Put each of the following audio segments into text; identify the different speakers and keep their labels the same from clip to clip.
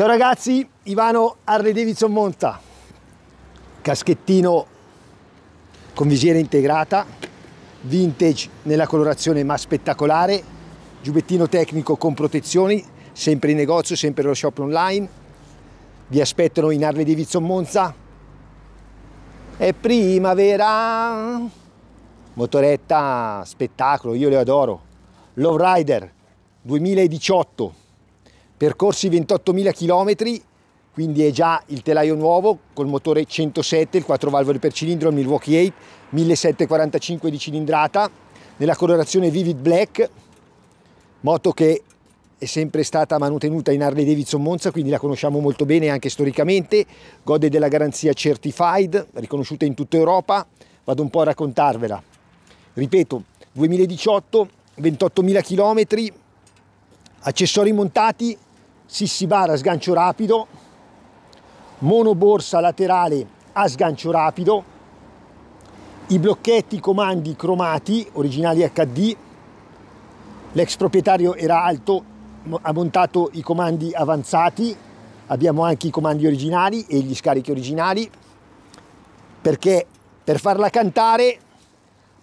Speaker 1: Ciao ragazzi, Ivano Harley Davidson Monta, caschettino con visiera integrata, vintage nella colorazione ma spettacolare, giubbettino tecnico con protezioni, sempre in negozio, sempre lo shop online, vi aspettano in Harley Davidson Monza, è primavera, motoretta spettacolo, io le adoro, Lowrider 2018, percorsi 28.000 km, quindi è già il telaio nuovo col motore 107, il 4 valvole per cilindro, il Milwaukee 8, 1745 di cilindrata, nella colorazione Vivid Black, moto che è sempre stata manutenuta in Harley Davidson Monza, quindi la conosciamo molto bene anche storicamente, gode della garanzia Certified, riconosciuta in tutta Europa, vado un po' a raccontarvela. Ripeto, 2018, 28.000 km, accessori montati, Sissi bar a sgancio rapido, monoborsa laterale a sgancio rapido, i blocchetti comandi cromati originali HD, l'ex proprietario era alto, ha montato i comandi avanzati, abbiamo anche i comandi originali e gli scarichi originali, perché per farla cantare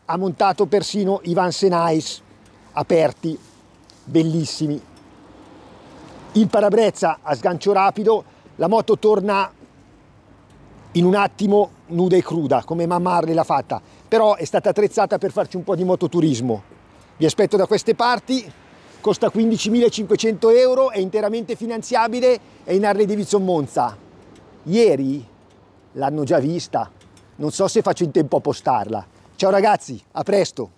Speaker 1: ha montato persino i Van Senais aperti, bellissimi il parabrezza a sgancio rapido, la moto torna in un attimo nuda e cruda, come mamma Harley l'ha fatta, però è stata attrezzata per farci un po' di mototurismo. Vi aspetto da queste parti, costa 15.500 euro, è interamente finanziabile, è in Harley Davidson Monza. Ieri l'hanno già vista, non so se faccio in tempo a postarla. Ciao ragazzi, a presto!